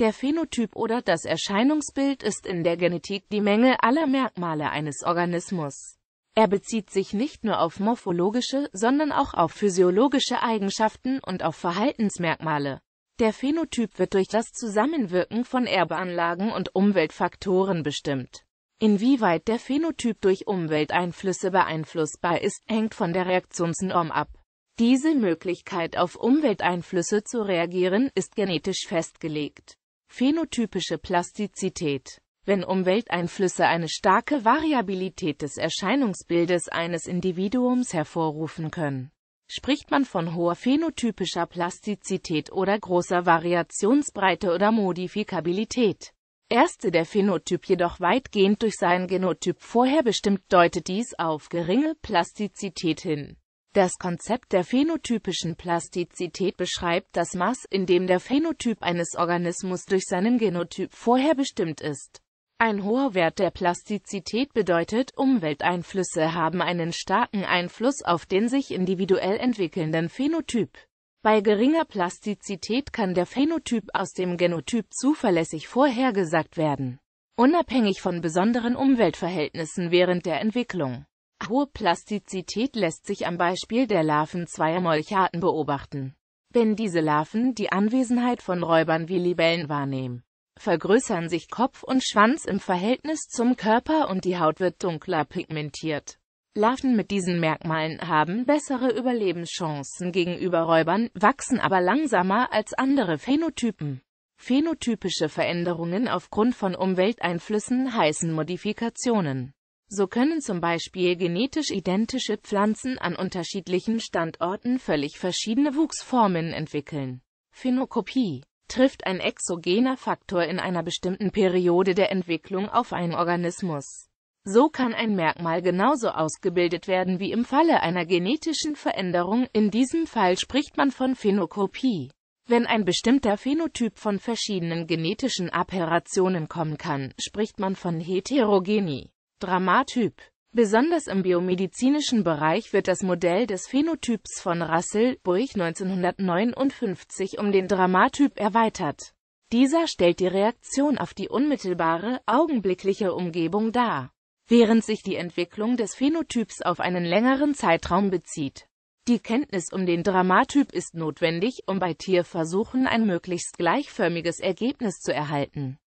Der Phänotyp oder das Erscheinungsbild ist in der Genetik die Menge aller Merkmale eines Organismus. Er bezieht sich nicht nur auf morphologische, sondern auch auf physiologische Eigenschaften und auf Verhaltensmerkmale. Der Phänotyp wird durch das Zusammenwirken von Erbeanlagen und Umweltfaktoren bestimmt. Inwieweit der Phänotyp durch Umwelteinflüsse beeinflussbar ist, hängt von der Reaktionsnorm ab. Diese Möglichkeit auf Umwelteinflüsse zu reagieren ist genetisch festgelegt. Phänotypische Plastizität Wenn Umwelteinflüsse eine starke Variabilität des Erscheinungsbildes eines Individuums hervorrufen können, spricht man von hoher phänotypischer Plastizität oder großer Variationsbreite oder Modifikabilität. Erste der Phänotyp jedoch weitgehend durch seinen Genotyp vorherbestimmt deutet dies auf geringe Plastizität hin das Konzept der phänotypischen Plastizität beschreibt das Maß, in dem der Phänotyp eines Organismus durch seinen Genotyp vorher bestimmt ist. Ein hoher Wert der Plastizität bedeutet, Umwelteinflüsse haben einen starken Einfluss auf den sich individuell entwickelnden Phänotyp. Bei geringer Plastizität kann der Phänotyp aus dem Genotyp zuverlässig vorhergesagt werden, unabhängig von besonderen Umweltverhältnissen während der Entwicklung. Hohe Plastizität lässt sich am Beispiel der Larven zweier Molcharten beobachten. Wenn diese Larven die Anwesenheit von Räubern wie Libellen wahrnehmen, vergrößern sich Kopf und Schwanz im Verhältnis zum Körper und die Haut wird dunkler pigmentiert. Larven mit diesen Merkmalen haben bessere Überlebenschancen gegenüber Räubern, wachsen aber langsamer als andere Phänotypen. Phänotypische Veränderungen aufgrund von Umwelteinflüssen heißen Modifikationen. So können zum Beispiel genetisch identische Pflanzen an unterschiedlichen Standorten völlig verschiedene Wuchsformen entwickeln. Phänokopie trifft ein exogener Faktor in einer bestimmten Periode der Entwicklung auf einen Organismus. So kann ein Merkmal genauso ausgebildet werden wie im Falle einer genetischen Veränderung, in diesem Fall spricht man von Phänokopie. Wenn ein bestimmter Phänotyp von verschiedenen genetischen Aberrationen kommen kann, spricht man von Heterogenie. Dramatyp Besonders im biomedizinischen Bereich wird das Modell des Phänotyps von Russell Burch 1959 um den Dramatyp erweitert. Dieser stellt die Reaktion auf die unmittelbare, augenblickliche Umgebung dar, während sich die Entwicklung des Phänotyps auf einen längeren Zeitraum bezieht. Die Kenntnis um den Dramatyp ist notwendig, um bei Tierversuchen ein möglichst gleichförmiges Ergebnis zu erhalten.